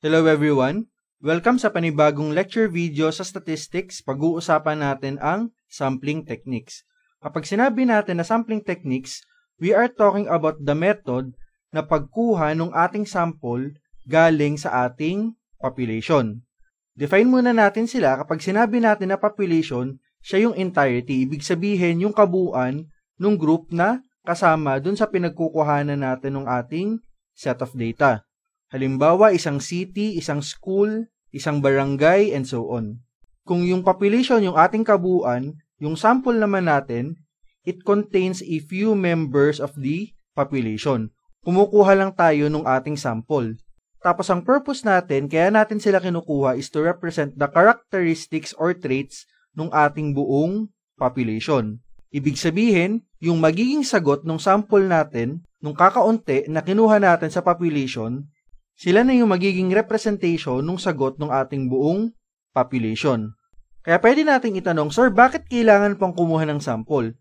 Hello everyone! Welcome sa panibagong lecture video sa statistics. Pag-uusapan natin ang sampling techniques. Kapag sinabi natin na sampling techniques, we are talking about the method na pagkuha ng ating sample galing sa ating population. Define muna natin sila kapag sinabi natin na population, siya yung entirety. Ibig sabihin yung kabuuan ng group na kasama dun sa pinagkukuhanan natin ng ating set of data. Halimbawa, isang city, isang school, isang barangay, and so on. Kung yung population yung ating kabuuan, yung sample naman natin, it contains a few members of the population. Kumukuha lang tayo ng ating sample. Tapos ang purpose natin, kaya natin sila kinukuha is to represent the characteristics or traits ng ating buong population. Ibig sabihin, yung magiging sagot ng sample natin, nung kakaunti na kinuha natin sa population, sila na yung magiging representation ng sagot ng ating buong population. Kaya pwede nating itanong, Sir, bakit kailangan pang kumuha ng sample?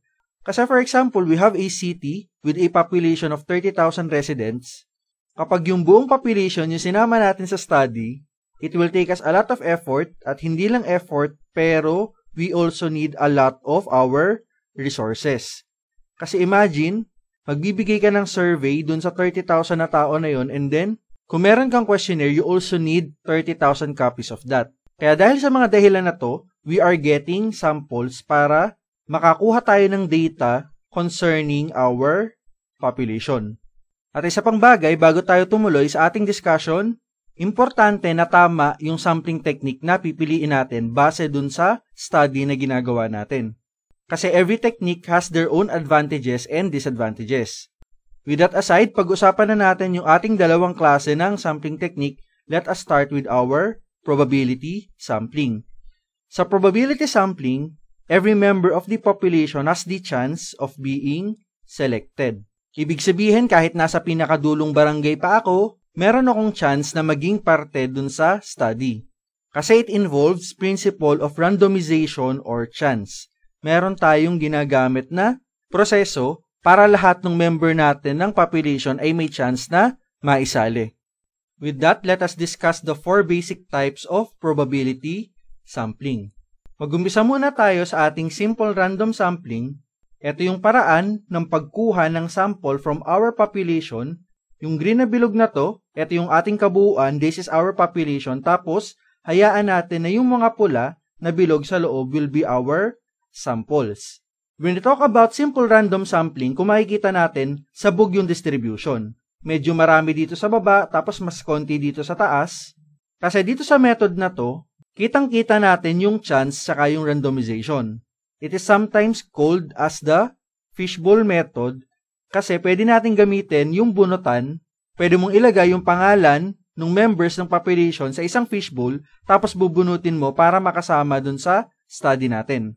Kasi for example, we have a city with a population of 30,000 residents. Kapag yung buong population yung sinama natin sa study, it will take us a lot of effort at hindi lang effort, pero we also need a lot of our resources. Kasi imagine, magbibigay ka ng survey dun sa 30,000 na tao na yon and then kung meron kang questionnaire, you also need 30,000 copies of that. Kaya dahil sa mga dahilan na to, we are getting samples para makakuha tayo ng data concerning our population. At isa pang bagay, bago tayo tumuloy sa ating discussion, importante na tama yung sampling technique na pipiliin natin base dun sa study na ginagawa natin. Kasi every technique has their own advantages and disadvantages. With that aside, pag-usapan na natin yung ating dalawang klase ng sampling technique. Let us start with our probability sampling. Sa probability sampling, every member of the population has the chance of being selected. Ibig sabihin kahit nasa pinakadulong barangay pa ako, meron akong chance na maging parte dun sa study. Kasi it involves principle of randomization or chance. Meron tayong ginagamit na proseso para lahat ng member natin ng population ay may chance na maisali. With that, let us discuss the four basic types of probability sampling. mag Magumpisa muna tayo sa ating simple random sampling. Ito yung paraan ng pagkuha ng sample from our population. Yung green na bilog na to, ito yung ating kabuuan, this is our population. Tapos, hayaan natin na yung mga pula na bilog sa loob will be our samples. When we talk about simple random sampling, kung natin, sabog yung distribution. Medyo marami dito sa baba, tapos mas konti dito sa taas. Kasi dito sa method na to, kitang-kita natin yung chance saka yung randomization. It is sometimes called as the fishbowl method kasi pwede natin gamitin yung bunutan, pwede mong ilagay yung pangalan ng members ng population sa isang fishbowl tapos bubunutin mo para makasama dun sa study natin.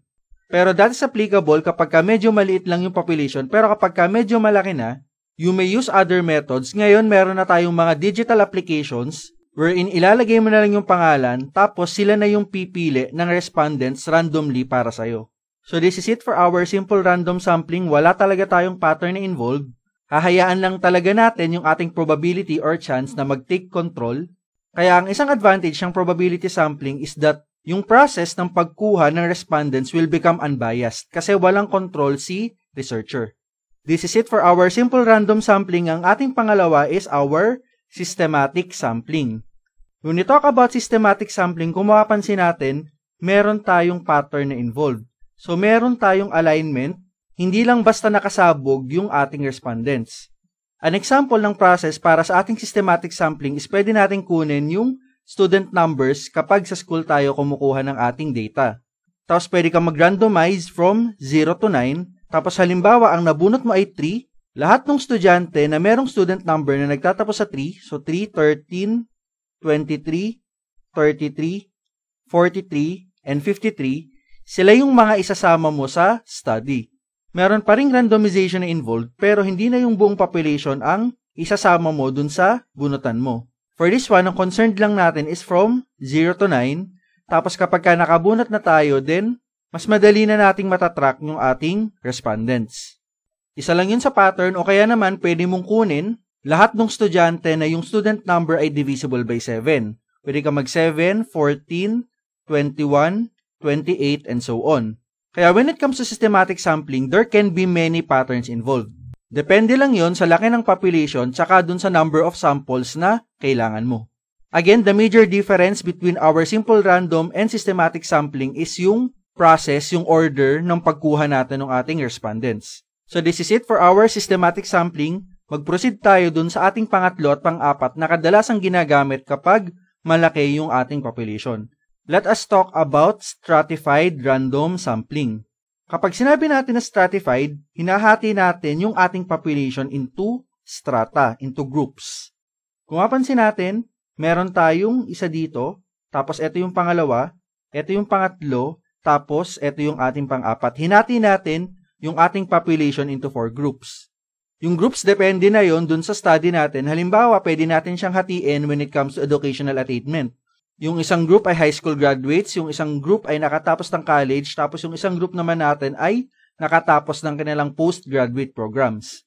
Pero that is applicable kapag ka medyo maliit lang yung population. Pero kapag ka medyo malaki na, you may use other methods. Ngayon, meron na tayong mga digital applications wherein ilalagay mo na lang yung pangalan tapos sila na yung pipili ng respondents randomly para sa'yo. So this is it for our simple random sampling. Wala talaga tayong pattern na involved. Hahayaan lang talaga natin yung ating probability or chance na mag-take control. Kaya ang isang advantage ng probability sampling is that yung process ng pagkuha ng respondents will become unbiased kasi walang control si researcher. This is it for our simple random sampling. Ang ating pangalawa is our systematic sampling. When we talk about systematic sampling, kung makapansin natin, meron tayong pattern na involved. So meron tayong alignment, hindi lang basta nakasabog yung ating respondents. An example ng process para sa ating systematic sampling is pwede natin kunin yung student numbers kapag sa school tayo kumukuha ng ating data. Tapos pwede kang mag-randomize from 0 to 9. Tapos halimbawa, ang nabunot mo ay 3. Lahat ng estudyante na merong student number na nagtatapos sa 3, so 3, 13, 23, 33, 43, and 53, sila yung mga isasama mo sa study. Meron pa ring randomization na involved pero hindi na yung buong population ang isasama mo dun sa bunutan mo. For this one, ang concerned lang natin is from 0 to 9. Tapos kapag ka nakabunot na tayo, then mas madali na nating matatrack yung ating respondents. Isa lang yun sa pattern o kaya naman pwede mong kunin lahat ng estudyante na yung student number ay divisible by 7. Pwede ka mag 7, 14, 21, 28, and so on. Kaya when it comes to systematic sampling, there can be many patterns involved. Depende lang yon sa laki ng population tsaka dun sa number of samples na kailangan mo. Again, the major difference between our simple random and systematic sampling is yung process, yung order ng pagkuha natin ng ating respondents. So this is it for our systematic sampling. Mag-proceed tayo dun sa ating pangatlo at pang-apat na kadalasang ginagamit kapag malaki yung ating population. Let us talk about stratified random sampling. Kapag sinabi natin na stratified, hinahati natin yung ating population into strata, into groups. Kung mapansin natin, meron tayong isa dito, tapos ito yung pangalawa, ito yung pangatlo, tapos ito yung ating pang-apat. Hinati natin yung ating population into four groups. Yung groups depende na yon dun sa study natin. Halimbawa, pwede natin siyang hatiin when it comes to educational attainment. Yung isang group ay high school graduates, yung isang group ay nakatapos ng college, tapos yung isang group naman natin ay nakatapos ng kanilang postgraduate programs.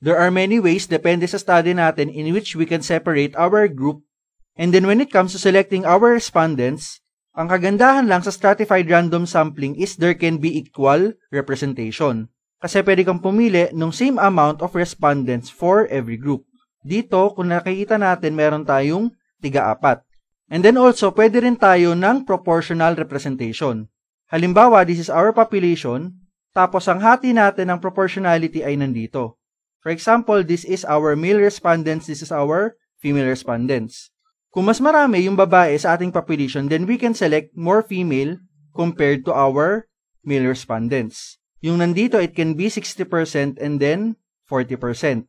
There are many ways depende sa study natin in which we can separate our group. And then when it comes to selecting our respondents, ang kagandahan lang sa stratified random sampling is there can be equal representation. Kasi pwede kang pumili ng same amount of respondents for every group. Dito, kung nakikita natin, meron tayong tiga-apat. And then also, pwede rin tayo ng proportional representation. Halimbawa, this is our population, tapos ang hati natin ng proportionality ay nandito. For example, this is our male respondents, this is our female respondents. Kung mas marami yung babae sa ating population, then we can select more female compared to our male respondents. Yung nandito, it can be 60% and then 40%.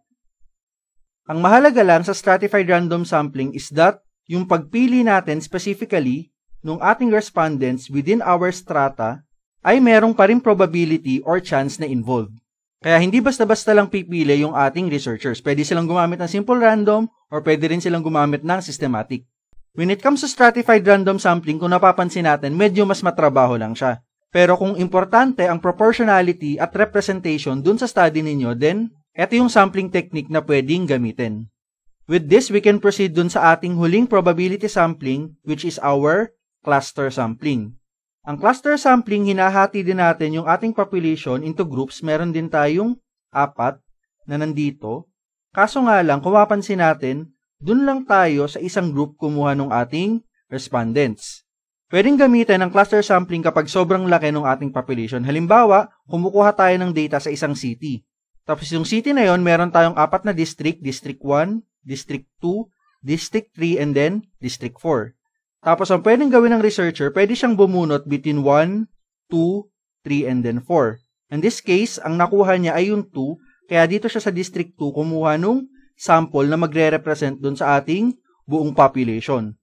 Ang mahalaga lang sa stratified random sampling is that yung pagpili natin specifically nung ating respondents within our strata ay merong pa rin probability or chance na involved. Kaya hindi basta-basta lang pipili yung ating researchers. Pwede silang gumamit ng simple random or pwede rin silang gumamit ng systematic. When it comes to stratified random sampling, kung napapansin natin, medyo mas matrabaho lang siya. Pero kung importante ang proportionality at representation dun sa study ninyo, then ito yung sampling technique na pwedeng gamitin. With this, we can proceed dun sa ating huling probability sampling, which is our cluster sampling. Ang cluster sampling, hinahati din natin yung ating population into groups. Meron din tayong apat na nandito. Kaso nga lang, kung mapansin natin, dun lang tayo sa isang group kumuha ng ating respondents. Pwedeng gamitin ang cluster sampling kapag sobrang laki ng ating population. Halimbawa, kumukuha tayo ng data sa isang city. Tapos yung city na yon, meron tayong apat na district, District 1, District 2, District 3, and then District 4. Tapos ang pwedeng gawin ng researcher, pwede siyang bumunot between 1, 2, 3, and then 4. In this case, ang nakuha niya ay yung 2, kaya dito siya sa District 2 kumuha nung sample na magre-represent doon sa ating buong population.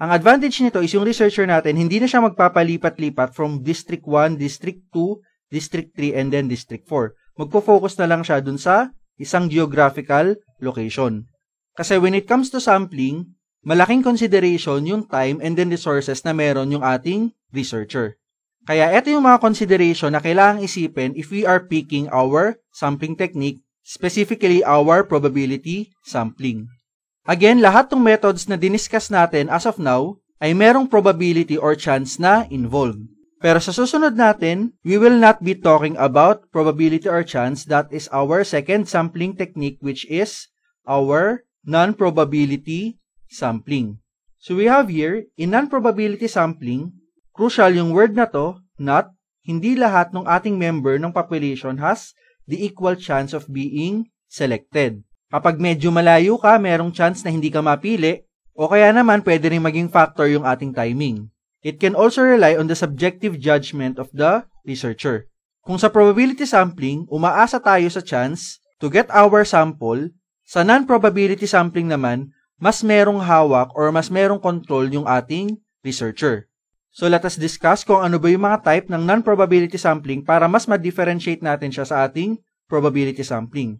Ang advantage nito is yung researcher natin, hindi na siya magpapalipat-lipat from District 1, District 2, District 3, and then District 4. Magpo-focus na lang siya dun sa isang geographical location. Kasi when it comes to sampling, malaking consideration yung time and then resources na meron yung ating researcher. Kaya ito yung mga consideration na kailangang isipin if we are picking our sampling technique, specifically our probability sampling. Again, lahat ng methods na diniscuss natin as of now ay merong probability or chance na involved. Pero sa susunod natin, we will not be talking about probability or chance that is our second sampling technique which is our non-probability sampling. So we have here, in non-probability sampling, crucial yung word na to, not, hindi lahat ng ating member ng population has the equal chance of being selected. Kapag medyo malayo ka, merong chance na hindi ka mapili, o kaya naman pwede rin maging factor yung ating timing. It can also rely on the subjective judgment of the researcher. Kung sa probability sampling, umaasa tayo sa chance to get our sample sa non-probability sampling naman, mas merong hawak or mas merong control yung ating researcher. So let us discuss kung ano ba yung mga type ng non-probability sampling para mas ma-differentiate natin siya sa ating probability sampling.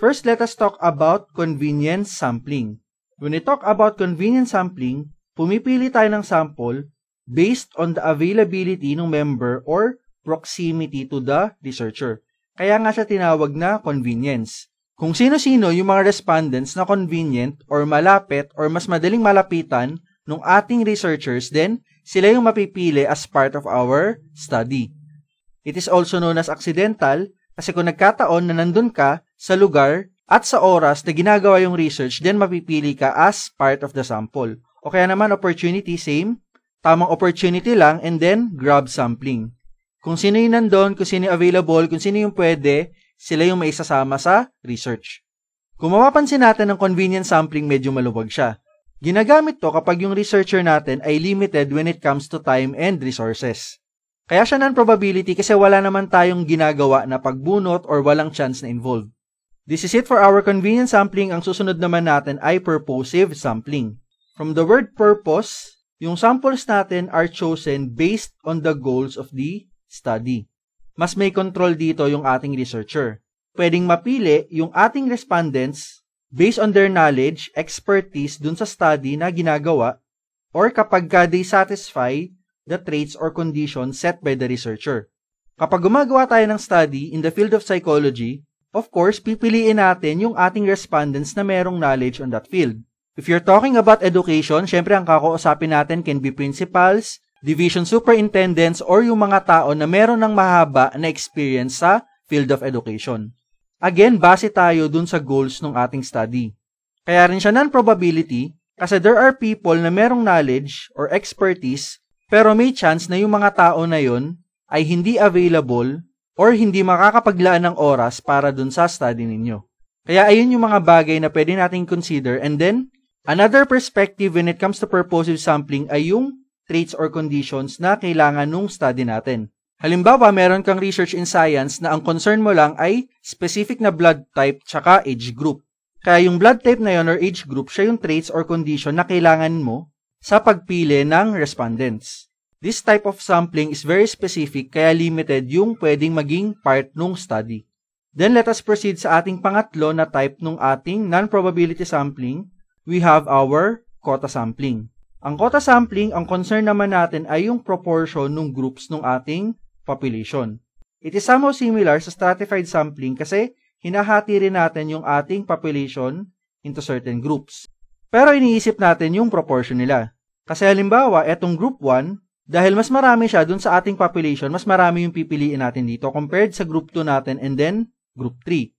First, let us talk about convenience sampling. When we talk about convenience sampling, pumipili tayo ng sample based on the availability ng member or proximity to the researcher. Kaya nga siya tinawag na convenience kung sino-sino yung mga respondents na convenient or malapit or mas madaling malapitan ng ating researchers, then sila yung mapipili as part of our study. It is also known as accidental kasi kung nagkataon na nandun ka sa lugar at sa oras na ginagawa yung research, then mapipili ka as part of the sample. O kaya naman opportunity, same. Tamang opportunity lang and then grab sampling. Kung sino yung nandun, kung sino yung available, kung sino yung pwede, sila yung may sa research. Kung mapapansin natin ang convenience sampling medyo maluwag siya. Ginagamit to kapag yung researcher natin ay limited when it comes to time and resources. Kaya siya non-probability kasi wala naman tayong ginagawa na pagbunot or walang chance na involved. This is it for our convenience sampling. Ang susunod naman natin ay purposive sampling. From the word purpose, yung samples natin are chosen based on the goals of the study mas may control dito yung ating researcher. Pwedeng mapili yung ating respondents based on their knowledge, expertise dun sa study na ginagawa or kapag ka they satisfy the traits or conditions set by the researcher. Kapag gumagawa tayo ng study in the field of psychology, of course, pipiliin natin yung ating respondents na merong knowledge on that field. If you're talking about education, syempre ang kakausapin natin can be principals, division superintendents or yung mga tao na meron ng mahaba na experience sa field of education. Again, base tayo dun sa goals ng ating study. Kaya rin siya non-probability kasi there are people na merong knowledge or expertise pero may chance na yung mga tao na yon ay hindi available or hindi makakapaglaan ng oras para dun sa study ninyo. Kaya ayun yung mga bagay na pwede nating consider and then another perspective when it comes to purposive sampling ay yung traits or conditions na kailangan nung study natin. Halimbawa, meron kang research in science na ang concern mo lang ay specific na blood type tsaka age group. Kaya yung blood type na yon or age group, siya yung traits or condition na kailangan mo sa pagpili ng respondents. This type of sampling is very specific kaya limited yung pwedeng maging part nung study. Then let us proceed sa ating pangatlo na type nung ating non-probability sampling. We have our quota sampling. Ang quota sampling, ang concern naman natin ay yung proportion ng groups ng ating population. It is somehow similar sa stratified sampling kasi hinahati rin natin yung ating population into certain groups. Pero iniisip natin yung proportion nila. Kasi halimbawa, etong group 1, dahil mas marami siya dun sa ating population, mas marami yung pipiliin natin dito compared sa group 2 natin and then group 3.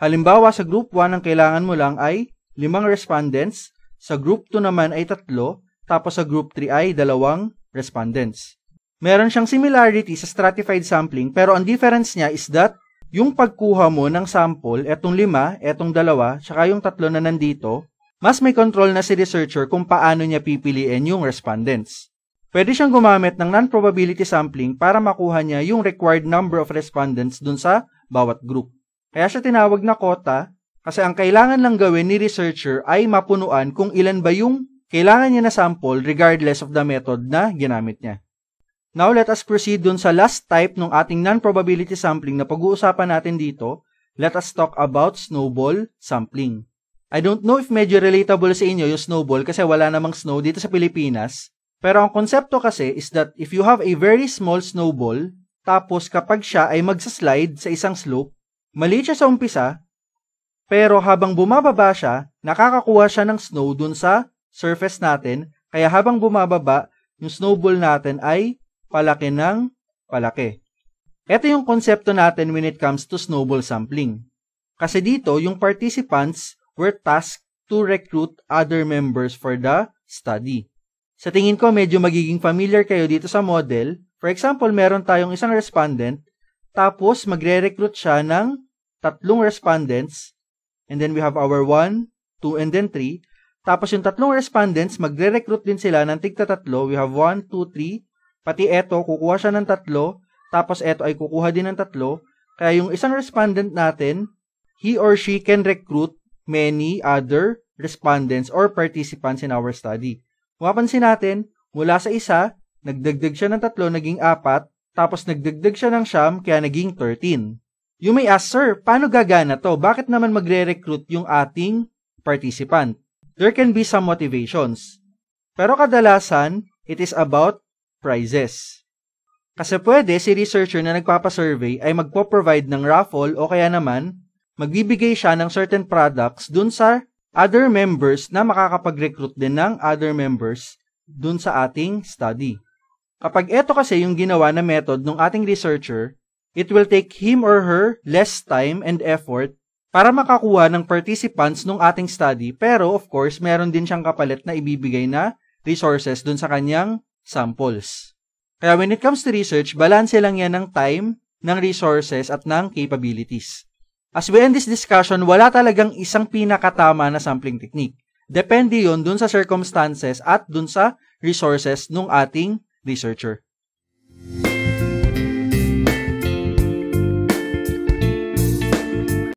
Halimbawa, sa group 1, ang kailangan mo lang ay limang respondents, sa group 2 naman ay tatlo, tapos sa group 3 ay dalawang respondents. Meron siyang similarity sa stratified sampling pero ang difference niya is that yung pagkuha mo ng sample, etong lima, etong dalawa, tsaka yung tatlo na nandito, mas may control na si researcher kung paano niya pipiliin yung respondents. Pwede siyang gumamit ng non-probability sampling para makuha niya yung required number of respondents dun sa bawat group. Kaya siya tinawag na quota kasi ang kailangan lang gawin ni researcher ay mapunuan kung ilan ba yung kailangan niya na sample regardless of the method na ginamit niya. Now let us proceed dun sa last type ng ating non-probability sampling na pag-uusapan natin dito. Let us talk about snowball sampling. I don't know if medyo relatable sa inyo yung snowball kasi wala namang snow dito sa Pilipinas. Pero ang konsepto kasi is that if you have a very small snowball, tapos kapag siya ay magsaslide sa isang slope, maliit siya sa umpisa, pero habang bumababa siya, nakakakuha siya ng snow dun sa surface natin. Kaya habang bumababa, yung snowball natin ay palaki ng palaki. Ito yung konsepto natin when it comes to snowball sampling. Kasi dito, yung participants were tasked to recruit other members for the study. Sa tingin ko, medyo magiging familiar kayo dito sa model. For example, meron tayong isang respondent, tapos magre-recruit siya ng tatlong respondents, and then we have our 1, 2, and then 3. Tapos yung tatlong respondents, magre-recruit din sila ng tigta tatlo. We have 1, 2, 3. Pati eto, kukuha siya ng tatlo. Tapos eto ay kukuha din ng tatlo. Kaya yung isang respondent natin, he or she can recruit many other respondents or participants in our study. Mapapansin natin, mula sa isa, nagdagdag siya ng tatlo, naging apat. Tapos nagdagdag siya ng siyam, kaya naging 13. You may ask, sir, paano gagana to? Bakit naman magre-recruit yung ating participant? there can be some motivations. Pero kadalasan, it is about prizes. Kasi pwede si researcher na nagpapasurvey ay magpo-provide ng raffle o kaya naman magbibigay siya ng certain products dun sa other members na makakapag-recruit din ng other members dun sa ating study. Kapag ito kasi yung ginawa na method ng ating researcher, it will take him or her less time and effort para makakuha ng participants nung ating study pero of course meron din siyang kapalit na ibibigay na resources dun sa kanyang samples. Kaya when it comes to research, balanse lang yan ng time, ng resources at ng capabilities. As we end this discussion, wala talagang isang pinakatama na sampling technique. Depende yon dun sa circumstances at dun sa resources nung ating researcher. Music